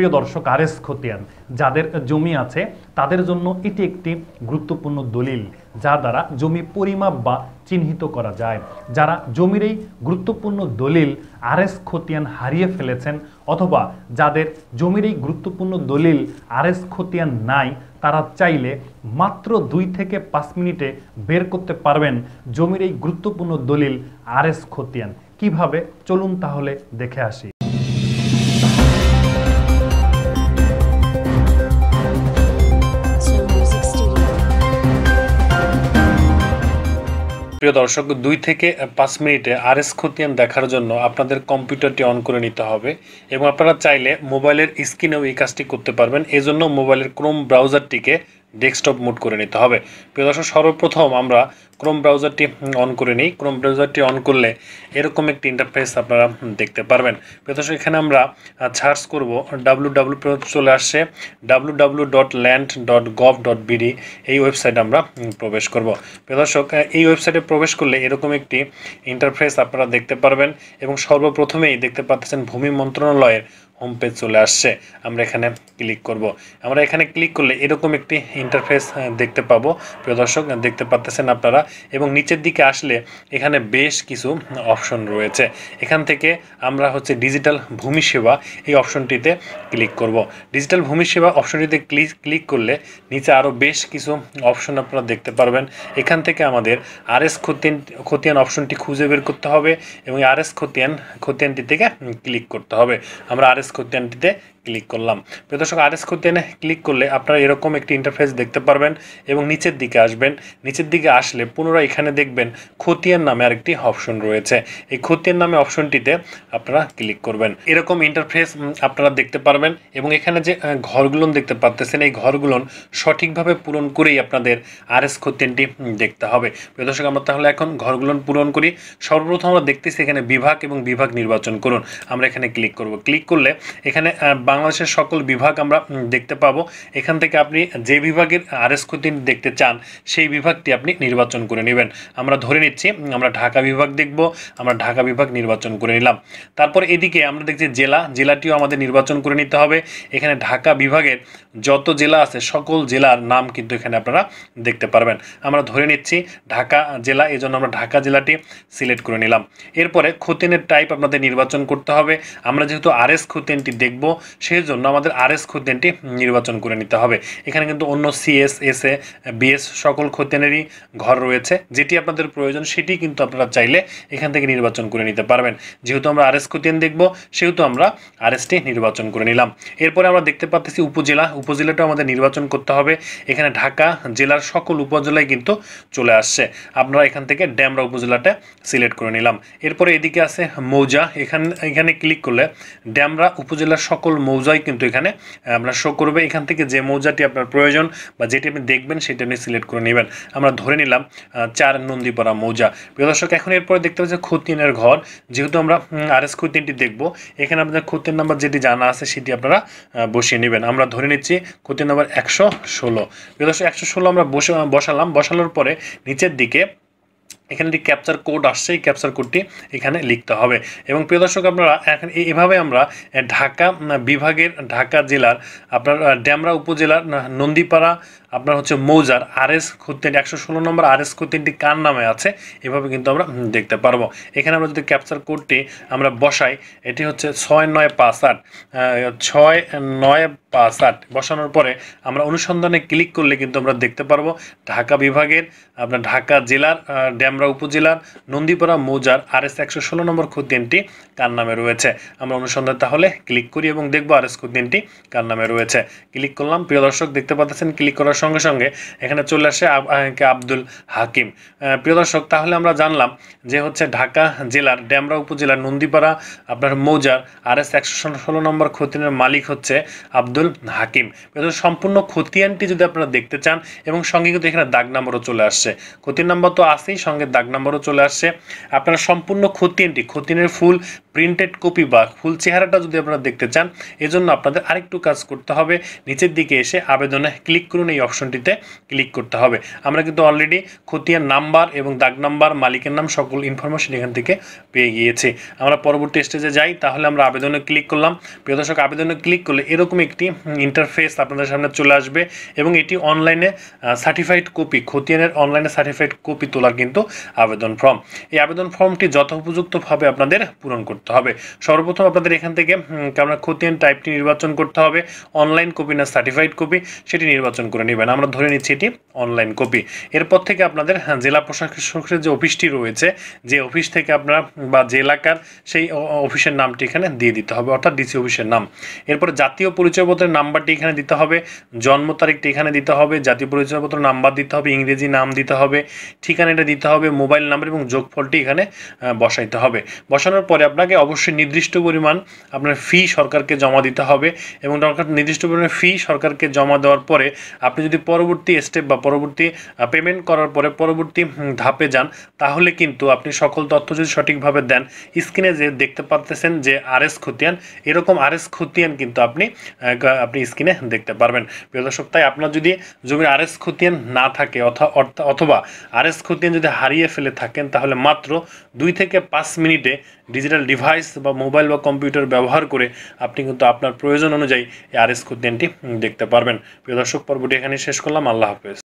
প্রিয় দর্শক আর এস খতিয়ান যাদের জমি আছে তাদের জন্য এটি একটি গুরুত্বপূর্ণ দলিল যা দ্বারা জমি পরিমাপ বা চিহ্নিত করা যায় যারা জমির এই গুরুত্বপূর্ণ দলিল আর এস খতিয়ান হারিয়ে ফেলেছেন অথবা যাদের জমির এই গুরুত্বপূর্ণ দলিল আর এস খতিয়ান নাই তারা চাইলে মাত্র দুই থেকে পাঁচ মিনিটে বের করতে পারবেন জমির এই গুরুত্বপূর্ণ দলিল আর এস খতিয়ান কিভাবে চলুন তাহলে দেখে আসি প্রিয় দর্শক দুই থেকে পাঁচ মিনিটে আরএস খতিয়ান দেখার জন্য আপনাদের কম্পিউটারটি অন করে নিতে হবে এবং আপনারা চাইলে মোবাইলের স্ক্রিনেও এই কাজটি করতে পারবেন এজন্য মোবাইলের ক্রোম ব্রাউজারটিকে ডেস্কটপ মুড করে নিতে হবে প্রিয় দর্শক সর্বপ্রথম আমরা ক্রোম ব্রাউজারটি অন করে নিই ক্রোম ব্রাউজারটি অন করলে এরকম একটি ইন্টারফেস আপনারা দেখতে পারবেন প্রিয় দর্শক এখানে আমরা সার্চ করব ডাব্লু ডাব্লু চলে আসছে W W dot land dot gov dot BD এই ওয়েবসাইট আমরা প্রবেশ করব প্রিয় দর্শক এই ওয়েবসাইটে প্রবেশ করলে এরকম একটি ইন্টারফেস আপনারা দেখতে পারবেন এবং সর্বপ্রথমেই দেখতে পাচ্ছেন ভূমি মন্ত্রণালয়ের হোম পেজ চলে আসছে আমরা এখানে ক্লিক করব আমরা এখানে ক্লিক করলে এরকম একটি ইন্টারফেস হ্যাঁ, দেখতে পাবো প্রিয় দর্শক দেখতে পাচ্তেছেন আপনারা এবং নিচের দিকে আসলে এখানে বেশ কিছু অপশন রয়েছে এখান থেকে আমরা হচ্ছে ডিজিটাল ভূমি সেবা এই অপশনটিতে ক্লিক করব। ডিজিটাল ভূমি সেবা অপশনটিতে ক্লিক ক্লিক করলে নিচে আরও বেশ কিছু অপশন আপনারা দেখতে পারবেন এখান থেকে আমাদের আরএস খতিয়ান খতিয়ান অপশনটি খুঁজে বের করতে হবে এবং আরএস খতিয়ান খতিয়ানটি থেকে ক্লিক করতে হবে আমরা আরএস খতিয়ানটিতে ক্লিক করলাম প্রদর্শক আর এস খুদ্দিয়ানে ক্লিক করলে আপনারা এরকম একটি ইন্টারফেস দেখতে পারবেন এবং নিচের দিকে আসবেন নিচের দিকে আসলে পুনরায় এখানে দেখবেন খতিয়ান নামে আরেকটি অপশন রয়েছে এই খতিয়ান নামে অপশনটিতে আপনারা ক্লিক করবেন এরকম ইন্টারফেস আপনারা দেখতে পারবেন এবং এখানে যে ঘরগুলো দেখতে পাচ্ছেন এই ঘরগুলো সঠিকভাবে পূরণ করেই আপনাদের আর এস খতিয়ানটি দেখতে হবে প্রদর্শক আমরা তাহলে এখন ঘরগুলো পূরণ করি সর্বপ্রথম আমরা দেখতেছি এখানে বিভাগ এবং বিভাগ নির্বাচন করুন আমরা এখানে ক্লিক করব ক্লিক করলে এখানে বাংলাদেশের সকল বিভাগ আমরা দেখতে পাব এখান থেকে আপনি যে বিভাগের আরএস খতিন দেখতে চান সেই বিভাগটি আপনি নির্বাচন করে নেবেন আমরা ধরে নিচ্ছি আমরা ঢাকা বিভাগ দেখব আমরা ঢাকা বিভাগ নির্বাচন করে নিলাম তারপর এদিকে আমরা দেখছি জেলা জেলাটিও আমাদের নির্বাচন করে নিতে হবে এখানে ঢাকা বিভাগের যত জেলা আছে সকল জেলার নাম কিন্তু এখানে আপনারা দেখতে পারবেন আমরা ধরে নিচ্ছি ঢাকা জেলা এই জন্য আমরা ঢাকা জেলাটি সিলেক্ট করে নিলাম এরপরে খুতিনের টাইপ আপনাদের নির্বাচন করতে হবে আমরা যেহেতু আরএস খুতিনটি দেখব সেই জন্য আমাদের আর এস খুদ্দিনটি নির্বাচন করে নিতে হবে এখানে কিন্তু অন্য সিএস এস এ বিএস সকল খতিয়ানেরই ঘর রয়েছে যেটি আপনাদের প্রয়োজন সেটি কিন্তু আপনারা চাইলে এখান থেকে নির্বাচন করে নিতে পারবেন যেহেতু আমরা আর এস খতিয়ান দেখব সেহেতু আমরা আর এসটি নির্বাচন করে নিলাম এরপরে আমরা দেখতে পাচ্ছি উপজেলা উপজেলাটাও আমাদের নির্বাচন করতে হবে এখানে ঢাকা জেলার সকল উপজেলায় কিন্তু চলে আসছে আপনারা এখান থেকে ড্যামরা উপজেলাটা সিলেক্ট করে নিলাম এরপরে এদিকে আছে মৌজা এখান এখানে ক্লিক করলে ড্যামরা উপজেলার সকল মৌজাই কিন্তু এখানে আপনার শো করবে এখান থেকে যে মৌজাটি আপনার প্রয়োজন বা যেটি আপনি দেখবেন সেটা আপনি সিলেক্ট করে নেবেন আমরা ধরে নিলাম চার নন্দীপাড়া মৌজা প্রিয় দর্শক এখন এরপরে দেখতে পাচ্ছি খুতিনের ঘর যেহেতু আমরা আর এস খুতিনটি দেখবো এখানে আপনার খুতিন নাম্বার যেটি জানা আছে সেটি আপনারা বসিয়ে নেবেন আমরা ধরে নিচ্ছি খুতিন নাম্বার একশো ষোলো প্রিয় দর্শক একশো ষোলো আমরা বসে বসালাম বসানোর পরে নিচের দিকে এখানে যে ক্যাপচার কোড আসছে এই ক্যাপচার কোডটি এখানে লিখতে হবে এবং প্রিয় দর্শক আপনারা এখন এভাবে আমরা ঢাকা বিভাগের ঢাকা জেলার আপনার ড্যামরা উপজেলার নন্দীপাড়া আপনার হচ্ছে মৌজার আর এস খতিনটি একশো ষোলো নম্বর আর এস তিনটি কার নামে আছে এভাবে কিন্তু আমরা দেখতে পারবো এখানে আমরা যদি ক্যাপচার কোডটি আমরা বসাই এটি হচ্ছে ছয় নয় পাঁচ আট ছয় নয় পাঁচ আট বসানোর পরে আমরা অনুসন্ধানে ক্লিক করলে কিন্তু আমরা দেখতে পারবো ঢাকা বিভাগের আপনার ঢাকা জেলার ড্যামরা উপজেলার নন্দীপাড়া মৌজার আর এস একশো ষোলো নম্বর খুদ্দিনটি কার নামে রয়েছে আমরা অনুসন্ধান তাহলে ক্লিক করি এবং দেখবো আর এস খুদ্দিনটি কার নামে রয়েছে ক্লিক করলাম প্রিয় দর্শক দেখতে পাচ্ছেন ক্লিক করার সঙ্গে সঙ্গে এখানে চলে আসে আব্দুল হাকিম প্রিয় দর্শক তাহলে আমরা জানলাম যে হচ্ছে ঢাকা জেলার ড্যামরা উপজেলার নন্দীপাড়া আপনার মৌজার আর এস একশো ষোলো নম্বর খতিনের মালিক হচ্ছে আব্দুল হাকিম সম্পূর্ণ খতিয়ানটি যদি আপনারা দেখতে চান এবং সঙ্গে কিন্তু এখানে দাগ নাম্বারও চলে আসছে খতির নাম্বার তো আসেই সঙ্গে দাগ নাম্বারও চলে আসছে আপনারা সম্পূর্ণ খতিয়ানটি খতিনের ফুল প্রিন্টেড কপি বা ফুল চেহারাটা যদি আপনারা দেখতে চান এজন্য আপনাদের আরেকটু কাজ করতে হবে নিচের দিকে এসে আবেদনে ক্লিক করুন এই অপশনটিতে ক্লিক করতে হবে আমরা কিন্তু অলরেডি খতিয়ান নাম্বার এবং দাগ নাম্বার মালিকের নাম সকল ইনফরমেশন এখান থেকে পেয়ে গিয়েছি আমরা পরবর্তী স্টেজে যাই তাহলে আমরা আবেদনে ক্লিক করলাম প্রিয় দর্শক আবেদনে ক্লিক করলে এরকম একটি ইন্টারফেস আপনাদের সামনে চলে আসবে এবং এটি অনলাইনে সার্টিফাইড কপি খতিয়ানের অনলাইনে সার্টিফাইড কপি তোলার কিন্তু আবেদন ফর্ম এই আবেদন ফর্মটি যত উপযুক্তভাবে আপনাদের পূরণ করতে হবে সর্বপ্রথম আপনাদের এখান থেকে আমরা খতিয়ান টাইপটি নির্বাচন করতে হবে অনলাইন কপি না সার্টিফাইড কপি সেটি নির্বাচন করে নেবেন দেবেন আমরা ধরে নিচ্ছি এটি অনলাইন কপি এরপর থেকে আপনাদের হ্যাঁ, জেলা প্রশাসকের যে অফিসটি রয়েছে যে অফিস থেকে আপনারা বা যে এলাকার সেই অফিসের নামটি এখানে দিয়ে দিতে হবে অর্থাৎ ডিসি অফিসের নাম এরপরে জাতীয় পরিচয়পত্রের নাম্বারটি এখানে দিতে হবে জন্ম তারিখটি এখানে দিতে হবে জাতীয় পরিচয়পত্র নাম্বার দিতে হবে ইংরেজি নাম দিতে হবে ঠিকানাটা দিতে হবে মোবাইল নাম্বার এবং যোগফলটি এখানে বসাইতে হবে বসানোর পরে আপনাকে অবশ্যই নির্দিষ্ট পরিমাণ আপনার ফি সরকারকে জমা দিতে হবে এবং নির্দিষ্ট পরিমাণে ফি সরকারকে জমা দেওয়ার পরে আপনি যদি পরবর্তী স্টেপ বা পরবর্তী পেমেন্ট করার পরে পরবর্তী ধাপে যান তাহলে কিন্তু আপনি সকল তথ্য যদি সঠিকভাবে দেন স্ক্রিনে যে দেখতে পারতেছেন যে আর এস খতিয়ান এরকম আর এস খতিয়ান কিন্তু আপনি আপনি স্ক্রিনে দেখতে পারবেন প্রিয় দর্শক তাই আপনার যদি জমির আর এস খতিয়ান না থাকে অথবা আর এস খতিয়ান যদি হারিয়ে ফেলে থাকেন তাহলে মাত্র দুই থেকে পাঁচ মিনিটে ডিজিটাল ডিভাইস বা মোবাইল বা কম্পিউটার ব্যবহার করে আপনি কিন্তু আপনার প্রয়োজন অনুযায়ী এই আরএস খুদ্দিনটি দেখতে পারবেন প্রিয় দর্শক পর্বটি এখানে শেষ করলাম আল্লাহ হাফেজ